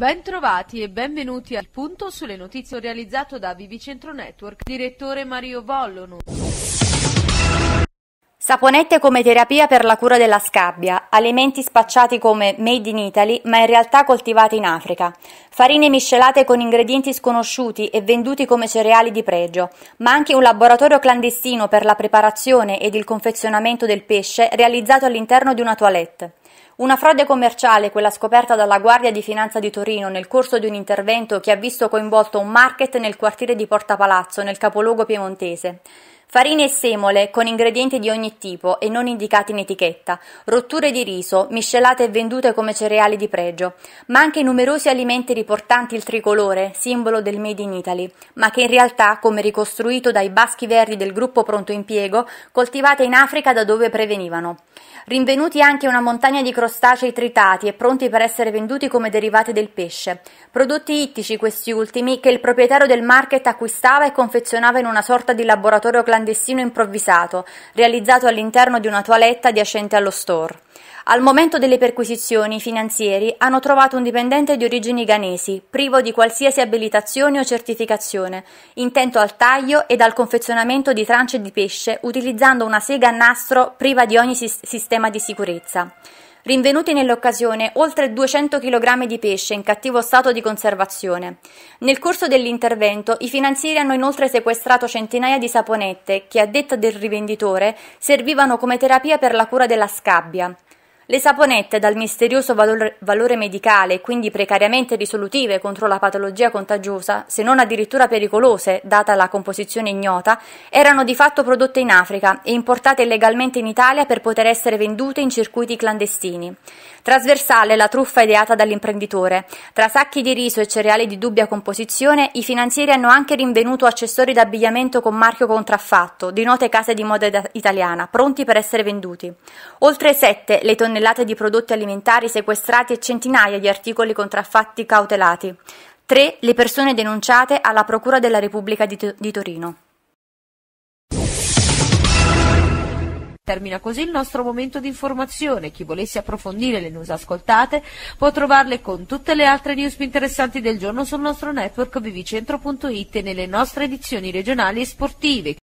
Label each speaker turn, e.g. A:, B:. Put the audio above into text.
A: Bentrovati e benvenuti al punto sulle notizie realizzato da Vivicentro Network, direttore Mario Vollono.
B: Saponette come terapia per la cura della scabbia, alimenti spacciati come made in Italy ma in realtà coltivati in Africa, farine miscelate con ingredienti sconosciuti e venduti come cereali di pregio, ma anche un laboratorio clandestino per la preparazione ed il confezionamento del pesce realizzato all'interno di una toilette. Una frode commerciale, quella scoperta dalla Guardia di Finanza di Torino nel corso di un intervento che ha visto coinvolto un market nel quartiere di Porta Palazzo, nel capoluogo piemontese farina e semole con ingredienti di ogni tipo e non indicati in etichetta, rotture di riso, miscelate e vendute come cereali di pregio, ma anche numerosi alimenti riportanti il tricolore, simbolo del Made in Italy, ma che in realtà, come ricostruito dai baschi verdi del gruppo Pronto Impiego, coltivate in Africa da dove prevenivano. Rinvenuti anche una montagna di crostacei tritati e pronti per essere venduti come derivati del pesce, prodotti ittici questi ultimi che il proprietario del market acquistava e confezionava in una sorta di laboratorio clandestino clandestino improvvisato, realizzato all'interno di una toaletta adiacente allo store. Al momento delle perquisizioni, i finanzieri hanno trovato un dipendente di origini ghanesi, privo di qualsiasi abilitazione o certificazione, intento al taglio ed al confezionamento di trance di pesce utilizzando una sega a nastro priva di ogni sistema di sicurezza rinvenuti nell'occasione oltre 200 kg di pesce in cattivo stato di conservazione. Nel corso dell'intervento i finanzieri hanno inoltre sequestrato centinaia di saponette che, a detta del rivenditore, servivano come terapia per la cura della scabbia. Le saponette dal misterioso valor- valore medicale e quindi precariamente risolutive contro la patologia contagiosa, se non addirittura pericolose, data la composizione ignota, erano di fatto prodotte in Africa e importate illegalmente in Italia per poter essere vendute in circuiti clandestini. Trasversale la truffa ideata dall'imprenditore. Tra sacchi di riso e cereali di dubbia composizione, i finanzieri hanno anche rinvenuto accessori d'abbigliamento con marchio contraffatto, di note case di moda italiana, pronti per essere venduti. Oltre 7 le tonnellate tonnellate di prodotti alimentari sequestrati e centinaia di articoli contraffatti cautelati. 3. Le persone denunciate alla Procura della Repubblica di, T- di Torino. Termina così il nostro momento di informazione. Chi volesse
A: approfondire le news ascoltate può trovarle con tutte le altre news più interessanti del giorno sul nostro network vivicentro.it e nelle nostre edizioni regionali e sportive.